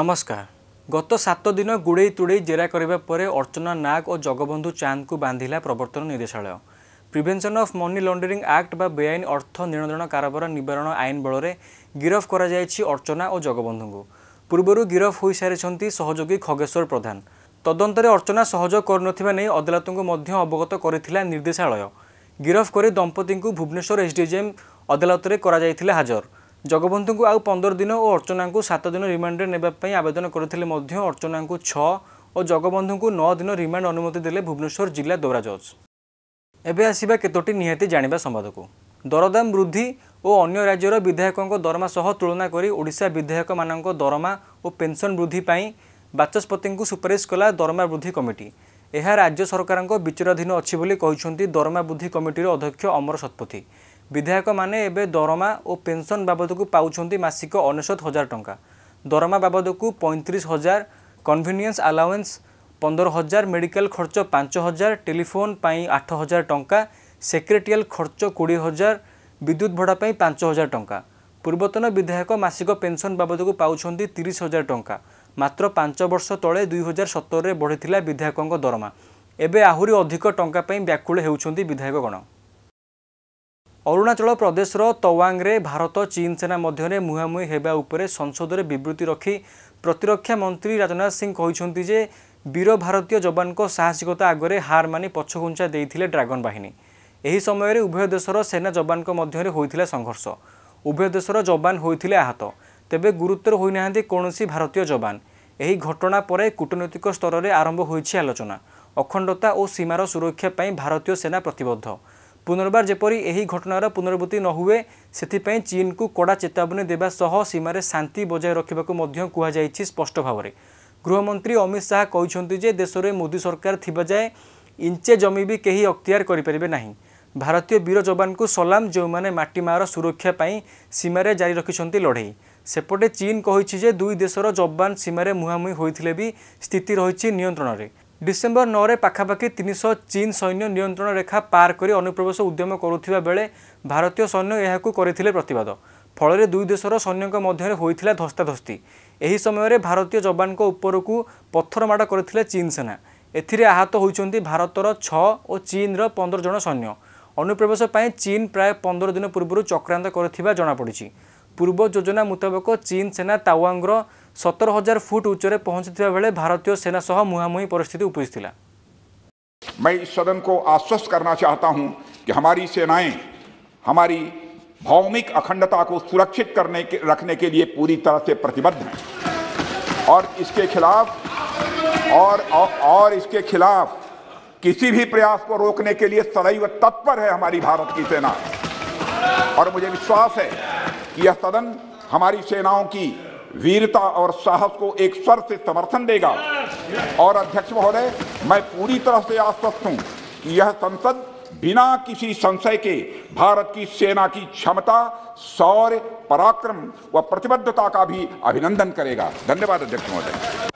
নমস্কার গত সাত দিন গুড়েই তুড়েই জেরা করা পরে অর্চনা নাগ ও জগবন্ধু চাঁদকু বাঁধিলা প্রবর্তন নির্দেশালয় prevention of money laundering act বা বেআইন অর্থ নিয়ন্ত্রণ কারবার নিবারণ আইন বলরে গিরফ করা যাইছি অর্চনা ও জগবন্ধু পূর্বরু গিরফ হয়ে সারিছন্তি সহযোগী খগেশ্বর প্রধান তদন্তরে অর্চনা সহযোগ করুন নেই আদালতঙ্কু অবগত করেছিলা নির্দেশালয় গিরফ করে দম্পতি ভুবনেশ্বর এসডিজেএম আদালতরে করা যাইছিলা হাজর ଜଗବନ୍ଧୁଙ୍କୁ ଆଉ ପନ୍ଦର ଦିନ ଓ ଅର୍ଚ୍ଚନାଙ୍କୁ ସାତ ଦିନ ରିମାଣ୍ଡରେ ନେବା ପାଇଁ ଆବେଦନ କରିଥିଲେ ମଧ୍ୟ ଅର୍ଚ୍ଚନାଙ୍କୁ ଛଅ ଓ ଜଗବନ୍ଧୁଙ୍କୁ ନଅ ଦିନ ରିମାଣ୍ଡ ଅନୁମତି ଦେଲେ ଭୁବନେଶ୍ୱର ଜିଲ୍ଲା ଦୌରା ଜଜ୍ ଏବେ ଆସିବା କେତୋଟି ନିହାତି ଜାଣିବା ସମ୍ବାଦକୁ ଦରଦାମ ବୃଦ୍ଧି ଓ ଅନ୍ୟ ରାଜ୍ୟର ବିଧାୟକଙ୍କ ଦରମା ସହ ତୁଳନା କରି ଓଡ଼ିଶା ବିଧାୟକମାନଙ୍କ ଦରମା ଓ ପେନ୍ସନ୍ ବୃଦ୍ଧି ପାଇଁ ବାଚସ୍ପତିଙ୍କୁ ସୁପାରିଶ କଲା ଦରମା ବୃଦ୍ଧି କମିଟି ଏହା ରାଜ୍ୟ ସରକାରଙ୍କ ବିଚାରାଧୀନ ଅଛି ବୋଲି କହିଛନ୍ତି ଦରମା ବୃଦ୍ଧି କମିଟିର ଅଧ୍ୟକ୍ଷ ଅମର ଶତପଥୀ ବିଧାୟକମାନେ ଏବେ ଦରମା ଓ ପେନ୍ସନ୍ ବାବଦକୁ ପାଉଛନ୍ତି ମାସିକ ଅନେଶ୍ୱତ ହଜାର ଟଙ୍କା ଦରମା ବାବଦକୁ ପଇଁତିରିଶ ହଜାର କନଭିନିଏନ୍ସ ଆଲାୱେନ୍ସ ପନ୍ଦର ହଜାର ମେଡ଼ିକାଲ ଖର୍ଚ୍ଚ ପାଞ୍ଚ ହଜାର ଟେଲିଫୋନ୍ ପାଇଁ ଆଠ ହଜାର ଟଙ୍କା ସେକ୍ରେଟେରିଆଲ ଖର୍ଚ୍ଚ କୋଡ଼ିଏ ହଜାର ବିଦ୍ୟୁତ ଭଡ଼ା ପାଇଁ ପାଞ୍ଚ ହଜାର ଟଙ୍କା ପୂର୍ବତନ ବିଧାୟକ ମାସିକ ପେନ୍ସନ୍ ବାବଦକୁ ପାଉଛନ୍ତି ତିରିଶ ହଜାର ଟଙ୍କା ମାତ୍ର ପାଞ୍ଚ ବର୍ଷ ତଳେ ଦୁଇ ହଜାର ସତରରେ ବଢ଼ିଥିଲା ବିଧାୟକଙ୍କ ଦରମା ଏବେ ଆହୁରି ଅଧିକ ଟଙ୍କା ପାଇଁ ବ୍ୟାକୁଳ ହେଉଛନ୍ତି ବିଧାୟକଗଣ ଅରୁଣାଚଳ ପ୍ରଦେଶର ତୱାଙ୍ଗରେ ଭାରତ ଚୀନ ସେନା ମଧ୍ୟରେ ମୁହାଁମୁହିଁ ହେବା ଉପରେ ସଂସଦରେ ବିବୃତ୍ତି ରଖି ପ୍ରତିରକ୍ଷା ମନ୍ତ୍ରୀ ରାଜନାଥ ସିଂ କହିଛନ୍ତି ଯେ ବୀର ଭାରତୀୟ ଯବାନଙ୍କ ସାହସିକତା ଆଗରେ ହାର ମାନି ପଛଘୁଞ୍ଚା ଦେଇଥିଲେ ଡ୍ରାଗନ ବାହିନୀ ଏହି ସମୟରେ ଉଭୟ ଦେଶର ସେନା ଯବାନଙ୍କ ମଧ୍ୟରେ ହୋଇଥିଲା ସଂଘର୍ଷ ଉଭୟ ଦେଶର ଯବାନ ହୋଇଥିଲେ ଆହତ ତେବେ ଗୁରୁତ୍ୱର ହୋଇନାହାନ୍ତି କୌଣସି ଭାରତୀୟ ଯବାନ ଏହି ଘଟଣା ପରେ କୂଟନୈତିକ ସ୍ତରରେ ଆରମ୍ଭ ହୋଇଛି ଆଲୋଚନା ଅଖଣ୍ଡତା ଓ ସୀମାର ସୁରକ୍ଷା ପାଇଁ ଭାରତୀୟ ସେନା ପ୍ରତିବଦ୍ଧ পুনর্বার ଯେପରି ଏହି ଘଟଣାର ପୁନରାବୃତ୍ତି ନ ହୁଏ ସେଥିପାଇଁ ଚୀନକୁ କଡ଼ା ଚେତାବନୀ ଦେବା ସହ ସୀମାରେ ଶାନ୍ତି ବଜାୟ ରଖିବାକୁ ମଧ୍ୟ କୁହାଯାଇଛି ସ୍ପଷ୍ଟ ଭାବରେ ଗୃହମନ୍ତ୍ରୀ ଅମିତ ଶାହା କହିଛନ୍ତି ଯେ ଦେଶରେ ମୋଦି ସରକାର ଥିବା ଯାଏ ଇଞ୍ଚେ ଜମି ବି କେହି ଅକ୍ତିଆର କରିପାରିବେ ନାହିଁ ଭାରତୀୟ ବୀର ଯବାନଙ୍କୁ ସଲାମ ଯେଉଁମାନେ ମାଟିମାଆର ସୁରକ୍ଷା ପାଇଁ ସୀମାରେ ଜାରି ରଖିଛନ୍ତି ଲଢ଼େଇ ସେପଟେ ଚୀନ କହିଛି ଯେ ଦୁଇ ଦେଶର ଯବାନ ସୀମାରେ ମୁହାଁମୁହିଁ ହୋଇଥିଲେ ବି ସ୍ଥିତି ରହିଛି ନିୟନ୍ତ୍ରଣରେ ଡିସେମ୍ବର ନଅରେ ପାଖାପାଖି ତିନିଶହ ଚୀନ ସୈନ୍ୟ ନିୟନ୍ତ୍ରଣ ରେଖା ପାର କରି ଅନୁପ୍ରବେଶ ଉଦ୍ୟମ କରୁଥିବା ବେଳେ ଭାରତୀୟ ସୈନ୍ୟ ଏହାକୁ କରିଥିଲେ ପ୍ରତିବାଦ ଫଳରେ ଦୁଇ ଦେଶର ସୈନ୍ୟଙ୍କ ମଧ୍ୟରେ ହୋଇଥିଲା ଧସ୍ତାଧସ୍ତି ଏହି ସମୟରେ ଭାରତୀୟ ଯବାନଙ୍କ ଉପରକୁ ପଥର ମାଡ଼ କରିଥିଲେ ଚୀନ ସେନା ଏଥିରେ ଆହତ ହୋଇଛନ୍ତି ଭାରତର ଛଅ ଓ ଚୀନର ପନ୍ଦର ଜଣ ସୈନ୍ୟ ଅନୁପ୍ରବେଶ ପାଇଁ ଚୀନ ପ୍ରାୟ ପନ୍ଦର ଦିନ ପୂର୍ବରୁ ଚକ୍ରାନ୍ତ କରିଥିବା ଜଣାପଡ଼ିଛି ପୂର୍ବ ଯୋଜନା ମୁତାବକ ଚୀନ ସେନା ତାୱାଙ୍ଗର सतर हजार फुट उच्च ପହଞ୍ଚିଥିବା बेले ଭାରତୀୟ सेना सह मुहांमु परिस्थिति ଉପୁଜିଥିଲା मैं इस सदन को आश्वस्त करना चाहता हूं कि हमारी सेनाएं हमारी भौमिक अखंडता को सुरक्षित करने के रखने के लिए पूरी तरह से प्रतिबद्ध हैं और इसके खिलाफ और और इसके खिलाफ किसी भी प्रयास को रोकने के लिए सदैव तत्पर है हमारी भारत की सेना और मुझे विश्वास है कि यह सदन हमारी सेनाओं की वीरता और साहस को एक स्वर से समर्थन देगा और अध्यक्ष महोदय मैं पूरी तरह से आश्वस्त हूँ कि यह संसद बिना किसी संशय के भारत की सेना की क्षमता शौर्य पराक्रम व प्रतिबद्धता का भी अभिनंदन करेगा धन्यवाद अध्यक्ष महोदय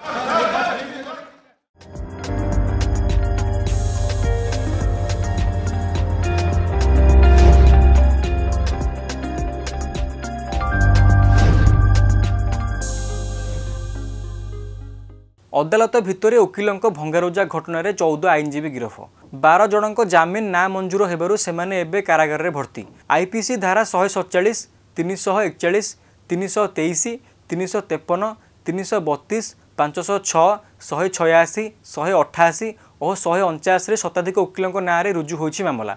ଅଦାଲତ ଭିତରେ ଓକିଲଙ୍କ ଭଙ୍ଗାରୁଜା ଘଟଣାରେ ଚଉଦ ଆଇନଜୀବୀ ଗିରଫ ବାର ଜଣଙ୍କ ଜାମିନ ନା ମଞ୍ଜୁର ହେବାରୁ ସେମାନେ ଏବେ କାରାଗାରରେ ଭର୍ତ୍ତି ଆଇପିସି ଧାରା ଶହେ ସତଚାଳିଶ ତିନିଶହ ଏକଚାଳିଶ ତିନିଶହ ତେଇଶ ତିନିଶହ ତେପନ ତିନିଶହ ବତିଶ ପାଞ୍ଚଶହ ଛଅ ଶହେ ଛୟାଅଶୀ ଶହେ ଅଠାଅଶୀ ଓ ଶହେ ଅଣଚାଶରେ ଶତାଧିକ ଓକିଲଙ୍କ ନାଁରେ ରୁଜୁ ହୋଇଛି ମାମଲା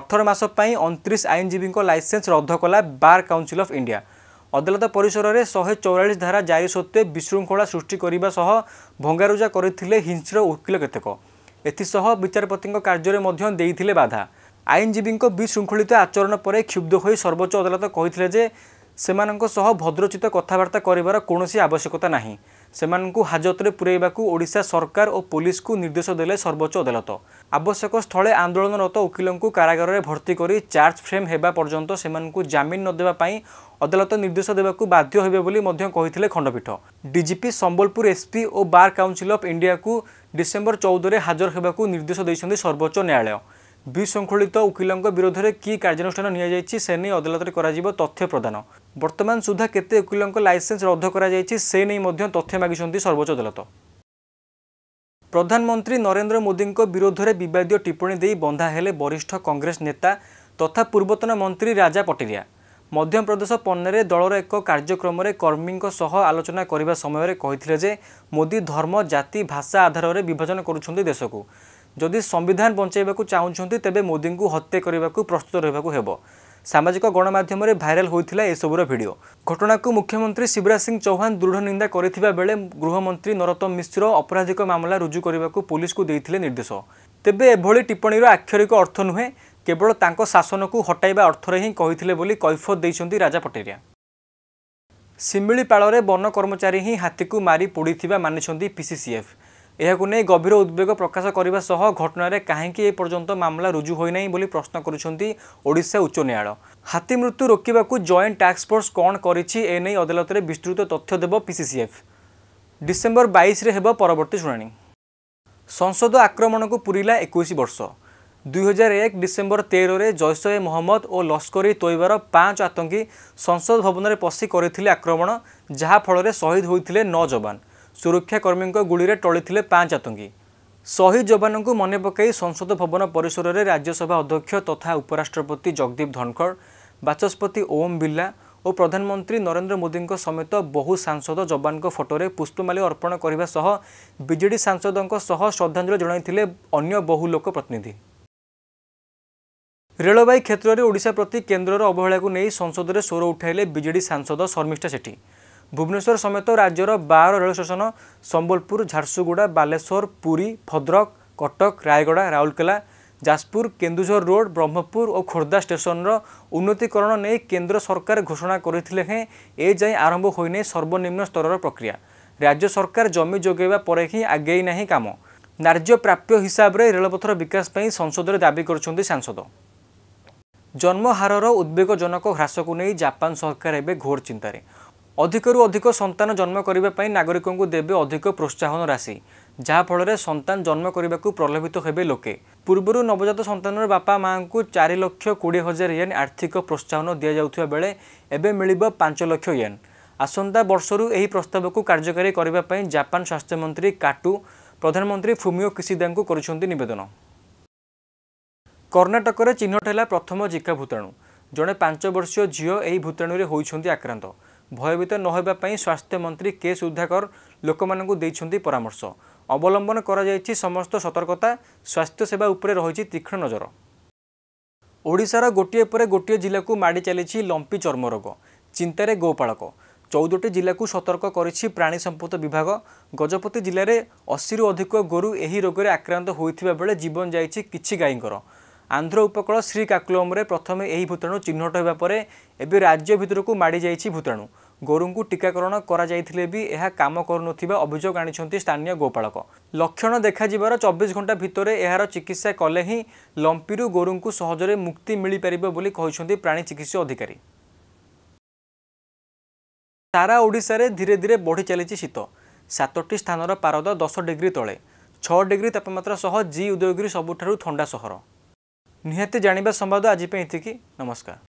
ଅଠର ମାସ ପାଇଁ ଅଣତିରିଶ ଆଇନଜୀବୀଙ୍କ ଲାଇସେନ୍ସ ରଦ୍ଦ କଲା ବାର୍ କାଉନସିଲ୍ ଅଫ୍ ଇଣ୍ଡିଆ ଅଦାଲତ ପରିସରରେ ଶହେ ଚଉରାଳିଶ ଧାରା ଜାରି ସତ୍ତ୍ୱେ ବିଶୃଙ୍ଖଳା ସୃଷ୍ଟି କରିବା ସହ ଭଙ୍ଗାରୁଜା କରିଥିଲେ ହିଂସ୍ର ଓକିଲ କେତେକ ଏଥିସହ ବିଚାରପତିଙ୍କ କାର୍ଯ୍ୟରେ ମଧ୍ୟ ଦେଇଥିଲେ ବାଧା ଆଇନଜୀବୀଙ୍କ ବିଶୃଙ୍ଖଳିତ ଆଚରଣ ପରେ କ୍ଷୁବ୍ଧ ହୋଇ ସର୍ବୋଚ୍ଚ ଅଦାଲତ କହିଥିଲେ ଯେ ସେମାନଙ୍କ ସହ ଭଦ୍ରଚିତ କଥାବାର୍ତ୍ତା କରିବାର କୌଣସି ଆବଶ୍ୟକତା ନାହିଁ ସେମାନଙ୍କୁ ହାଜତରେ ପୁରାଇବାକୁ ଓଡ଼ିଶା ସରକାର ଓ ପୋଲିସକୁ ନିର୍ଦ୍ଦେଶ ଦେଲେ ସର୍ବୋଚ୍ଚ ଅଦାଲତ ଆବଶ୍ୟକ ସ୍ଥଳେ ଆନ୍ଦୋଳନରତ ଓକିଲଙ୍କୁ କାରାଗାରରେ ଭର୍ତ୍ତି କରି ଚାର୍ଜ ଫ୍ରେମ୍ ହେବା ପର୍ଯ୍ୟନ୍ତ ସେମାନଙ୍କୁ ଜାମିନ ନ ଦେବା ପାଇଁ ଅଦାଲତ ନିର୍ଦ୍ଦେଶ ଦେବାକୁ ବାଧ୍ୟ ହେବେ ବୋଲି ମଧ୍ୟ କହିଥିଲେ ଖଣ୍ଡପୀଠ ଡିଜିପି ସମ୍ବଲପୁର ଏସ୍ପି ଓ ବାର୍ କାଉନସିଲ୍ ଅଫ୍ ଇଣ୍ଡିଆକୁ ଡିସେମ୍ବର ଚଉଦରେ ହାଜର ହେବାକୁ ନିର୍ଦ୍ଦେଶ ଦେଇଛନ୍ତି ସର୍ବୋଚ୍ଚ ନ୍ୟାୟାଳୟ ବିଶୃଙ୍ଖଳିତ ଓକିଲଙ୍କ ବିରୋଧରେ କି କାର୍ଯ୍ୟାନୁଷ୍ଠାନ ନିଆଯାଇଛି ସେ ନେଇ ଅଦାଲତରେ କରାଯିବ ତଥ୍ୟ ପ୍ରଦାନ ବର୍ତ୍ତମାନ ସୁଦ୍ଧା କେତେ ଓକିଲଙ୍କ ଲାଇସେନ୍ସ ରଦ୍ଦ କରାଯାଇଛି ସେ ନେଇ ମଧ୍ୟ ତଥ୍ୟ ମାଗିଛନ୍ତି ସର୍ବୋଚ୍ଚ ଅଦାଲତ ପ୍ରଧାନମନ୍ତ୍ରୀ ନରେନ୍ଦ୍ର ମୋଦିଙ୍କ ବିରୋଧରେ ବିବାଦୀୟ ଟିପ୍ପଣୀ ଦେଇ ବନ୍ଧା ହେଲେ ବରିଷ୍ଠ କଂଗ୍ରେସ ନେତା ତଥା ପୂର୍ବତନ ମନ୍ତ୍ରୀ ରାଜା ପଟେରିଆ ମଧ୍ୟପ୍ରଦେଶ ପନ୍ନେରେ ଦଳର ଏକ କାର୍ଯ୍ୟକ୍ରମରେ କର୍ମୀଙ୍କ ସହ ଆଲୋଚନା କରିବା ସମୟରେ କହିଥିଲେ ଯେ ମୋଦି ଧର୍ମ ଜାତି ଭାଷା ଆଧାରରେ ବିଭାଜନ କରୁଛନ୍ତି ଦେଶକୁ ଯଦି ସମ୍ବିଧାନ ବଞ୍ଚାଇବାକୁ ଚାହୁଁଛନ୍ତି ତେବେ ମୋଦିଙ୍କୁ ହତ୍ୟା କରିବାକୁ ପ୍ରସ୍ତୁତ ରହିବାକୁ ହେବ ସାମାଜିକ ଗଣମାଧ୍ୟମରେ ଭାଇରାଲ ହୋଇଥିଲା ଏସବୁର ଭିଡ଼ିଓ ଘଟଣାକୁ ମୁଖ୍ୟମନ୍ତ୍ରୀ ଶିବରାଜ ସିଂ ଚୌହାନ ଦୃଢ଼ ନିନ୍ଦା କରିଥିବା ବେଳେ ଗୃହମନ୍ତ୍ରୀ ନରୋତ୍ତମ ମିଶ୍ର ଅପରାଧିକ ମାମଲା ରୁଜୁ କରିବାକୁ ପୋଲିସକୁ ଦେଇଥିଲେ ନିର୍ଦ୍ଦେଶ ତେବେ ଏଭଳି ଟିପ୍ପଣୀର ଆକ୍ଷରିକ ଅର୍ଥ ନୁହେଁ କେବଳ ତାଙ୍କ ଶାସନକୁ ହଟାଇବା ଅର୍ଥରେ ହିଁ କହିଥିଲେ ବୋଲି କୈଫତ ଦେଇଛନ୍ତି ରାଜା ପଟେରିଆ ଶିମିଳିପାଳରେ ବନ କର୍ମଚାରୀ ହିଁ ହାତୀକୁ ମାରି ପୋଡ଼ିଥିବା ମାନିଛନ୍ତି ପିସିସିଏଫ୍ ଏହାକୁ ନେଇ ଗଭୀର ଉଦ୍ବେଗ ପ୍ରକାଶ କରିବା ସହ ଘଟଣାରେ କାହିଁକି ଏପର୍ଯ୍ୟନ୍ତ ମାମଲା ରୁଜୁ ହୋଇନାହିଁ ବୋଲି ପ୍ରଶ୍ନ କରୁଛନ୍ତି ଓଡ଼ିଶା ଉଚ୍ଚ ନ୍ୟାୟାଳୟ ହାତୀ ମୃତ୍ୟୁ ରୋକିବାକୁ ଜଏଣ୍ଟ ଟାସ୍କଫୋର୍ସ କ'ଣ କରିଛି ଏନେଇ ଅଦାଲତରେ ବିସ୍ତୃତ ତଥ୍ୟ ଦେବ ପିସିସିଏଫ୍ ଡିସେମ୍ବର ବାଇଶରେ ହେବ ପରବର୍ତ୍ତୀ ଶୁଣାଣି ସଂସଦ ଆକ୍ରମଣକୁ ପୁରିଲା ଏକୋଇଶ ବର୍ଷ ଦୁଇହଜାର ଏକ ଡିସେମ୍ବର ତେରରେ ଜୈସ ଏ ମହମ୍ମଦ ଓ ଲସ୍କର ଇ ତୋଇବାର ପାଞ୍ଚ ଆତଙ୍କୀ ସଂସଦ ଭବନରେ ପଶି କରିଥିଲେ ଆକ୍ରମଣ ଯାହାଫଳରେ ଶହୀଦ ହୋଇଥିଲେ ନଅ ଯବାନ ସୁରକ୍ଷାକର୍ମୀଙ୍କ ଗୁଳିରେ ଟଳିଥିଲେ ପାଞ୍ଚ ଆତଙ୍କୀ ଶହୀଦ ଯବାନଙ୍କୁ ମନେ ପକାଇ ସଂସଦ ଭବନ ପରିସରରେ ରାଜ୍ୟସଭା ଅଧ୍ୟକ୍ଷ ତଥା ଉପରାଷ୍ଟ୍ରପତି ଜଗଦୀପ ଧନଖଡ଼ ବାଚସ୍ପତି ଓମ୍ ବିର୍ଲା ଓ ପ୍ରଧାନମନ୍ତ୍ରୀ ନରେନ୍ଦ୍ର ମୋଦିଙ୍କ ସମେତ ବହୁ ସାଂସଦ ଯବାନଙ୍କ ଫଟୋରେ ପୁଷ୍ପମାଲି ଅର୍ପଣ କରିବା ସହ ବିଜେଡ଼ି ସାଂସଦଙ୍କ ସହ ଶ୍ରଦ୍ଧାଞ୍ଜଳି ଜଣାଇଥିଲେ ଅନ୍ୟ ବହୁ ଲୋକ ପ୍ରତିନିଧି ରେଳବାଇ କ୍ଷେତ୍ରରେ ଓଡ଼ିଶା ପ୍ରତି କେନ୍ଦ୍ରର ଅବହେଳାକୁ ନେଇ ସଂସଦରେ ସ୍ୱର ଉଠାଇଲେ ବିଜେଡ଼ି ସାଂସଦ ଶର୍ମିଷ୍ଠା ସେଠୀ ଭୁବନେଶ୍ୱର ସମେତ ରାଜ୍ୟର ବାର ରେଳ ଷ୍ଟେସନ ସମ୍ବଲପୁର ଝାରସୁଗୁଡ଼ା ବାଲେଶ୍ୱର ପୁରୀ ଭଦ୍ରକ କଟକ ରାୟଗଡ଼ା ରାଉରକେଲା ଯାଜପୁର କେନ୍ଦୁଝର ରୋଡ଼ ବ୍ରହ୍ମପୁର ଓ ଖୋର୍ଦ୍ଧା ଷ୍ଟେସନର ଉନ୍ନତିକରଣ ନେଇ କେନ୍ଦ୍ର ସରକାର ଘୋଷଣା କରିଥିଲେ ହେଁ ଏ ଯାଏଁ ଆରମ୍ଭ ହୋଇନାହିଁ ସର୍ବନିମ୍ନ ସ୍ତରର ପ୍ରକ୍ରିୟା ରାଜ୍ୟ ସରକାର ଜମି ଯୋଗାଇବା ପରେ ହିଁ ଆଗେଇ ନାହିଁ କାମ ନ୍ୟାର୍ଯ୍ୟ ପ୍ରାପ୍ୟ ହିସାବରେ ରେଳପଥର ବିକାଶ ପାଇଁ ସଂସଦରେ ଦାବି କରୁଛନ୍ତି ସାଂସଦ ଜନ୍ମହାରର ଉଦ୍ବେଗଜନକ ହ୍ରାସକୁ ନେଇ ଜାପାନ ସରକାର ଏବେ ଘୋର ଚିନ୍ତାରେ ଅଧିକରୁ ଅଧିକ ସନ୍ତାନ ଜନ୍ମ କରିବା ପାଇଁ ନାଗରିକଙ୍କୁ ଦେବେ ଅଧିକ ପ୍ରୋତ୍ସାହନ ରାଶି ଯାହାଫଳରେ ସନ୍ତାନ ଜନ୍ମ କରିବାକୁ ପ୍ରଲୋଭିତ ହେବେ ଲୋକେ ପୂର୍ବରୁ ନବଜାତ ସନ୍ତାନର ବାପା ମାଆଙ୍କୁ ଚାରି ଲକ୍ଷ କୋଡ଼ିଏ ହଜାର ଇଏନ୍ ଆର୍ଥିକ ପ୍ରୋତ୍ସାହନ ଦିଆଯାଉଥିବା ବେଳେ ଏବେ ମିଳିବ ପାଞ୍ଚ ଲକ୍ଷ ଇଏନ୍ ଆସନ୍ତା ବର୍ଷରୁ ଏହି ପ୍ରସ୍ତାବକୁ କାର୍ଯ୍ୟକାରୀ କରିବା ପାଇଁ ଜାପାନ ସ୍ୱାସ୍ଥ୍ୟମନ୍ତ୍ରୀ କାଟୁ ପ୍ରଧାନମନ୍ତ୍ରୀ ଫୁମିଓ କିସିଦାଙ୍କୁ କରିଛନ୍ତି ନିବେଦନ କର୍ଣ୍ଣାଟକରେ ଚିହ୍ନଟ ହେଲା ପ୍ରଥମ ଜିକା ଭୂତାଣୁ ଜଣେ ପାଞ୍ଚ ବର୍ଷୀୟ ଝିଅ ଏହି ଭୂତାଣୁରେ ହୋଇଛନ୍ତି ଆକ୍ରାନ୍ତ ଭୟଭୀତ ନ ହେବା ପାଇଁ ସ୍ୱାସ୍ଥ୍ୟ ମନ୍ତ୍ରୀ କେ ସୁଧାକର ଲୋକମାନଙ୍କୁ ଦେଇଛନ୍ତି ପରାମର୍ଶ ଅବଲମ୍ବନ କରାଯାଇଛି ସମସ୍ତ ସତର୍କତା ସ୍ୱାସ୍ଥ୍ୟ ସେବା ଉପରେ ରହିଛି ତୀକ୍ଷ୍ଣ ନଜର ଓଡ଼ିଶାର ଗୋଟିଏ ପରେ ଗୋଟିଏ ଜିଲ୍ଲାକୁ ମାଡ଼ି ଚାଲିଛି ଲମ୍ପି ଚର୍ମରୋଗ ଚିନ୍ତାରେ ଗୋପାଳକ ଚଉଦଟି ଜିଲ୍ଲାକୁ ସତର୍କ କରିଛି ପ୍ରାଣୀ ସମ୍ପଦ ବିଭାଗ ଗଜପତି ଜିଲ୍ଲାରେ ଅଶୀରୁ ଅଧିକ ଗୋରୁ ଏହି ରୋଗରେ ଆକ୍ରାନ୍ତ ହୋଇଥିବା ବେଳେ ଜୀବନ ଯାଇଛି କିଛି ଗାଈଙ୍କର ଆନ୍ଧ୍ର ଉପକୂଳ ଶ୍ରୀକାକୁଲମରେ ପ୍ରଥମେ ଏହି ଭୂତାଣୁ ଚିହ୍ନଟ ହେବା ପରେ ଏବେ ରାଜ୍ୟ ଭିତରକୁ ମାଡ଼ିଯାଇଛି ଭୂତାଣୁ ଗୋରୁଙ୍କୁ ଟିକାକରଣ କରାଯାଇଥିଲେ ବି ଏହା କାମ କରୁନଥିବା ଅଭିଯୋଗ ଆଣିଛନ୍ତି ସ୍ଥାନୀୟ ଗୋପାଳକ ଲକ୍ଷଣ ଦେଖାଯିବାର ଚବିଶ ଘଣ୍ଟା ଭିତରେ ଏହାର ଚିକିତ୍ସା କଲେ ହିଁ ଲମ୍ପିରୁ ଗୋରୁଙ୍କୁ ସହଜରେ ମୁକ୍ତି ମିଳିପାରିବ ବୋଲି କହିଛନ୍ତି ପ୍ରାଣୀ ଚିକିତ୍ସା ଅଧିକାରୀ ସାରା ଓଡ଼ିଶାରେ ଧୀରେ ଧୀରେ ବଢ଼ି ଚାଲିଛି ଶୀତ ସାତଟି ସ୍ଥାନର ପାରଦ ଦଶ ଡିଗ୍ରୀ ତଳେ ଛଅ ଡିଗ୍ରୀ ତାପମାତ୍ରା ସହ ଜି ଉଦୟଗିରି ସବୁଠାରୁ ଥଣ୍ଡା ସହର ନିହାତି ଜାଣିବା ସମ୍ବାଦ ଆଜି ପାଇଁ ଏତିକି ନମସ୍କାର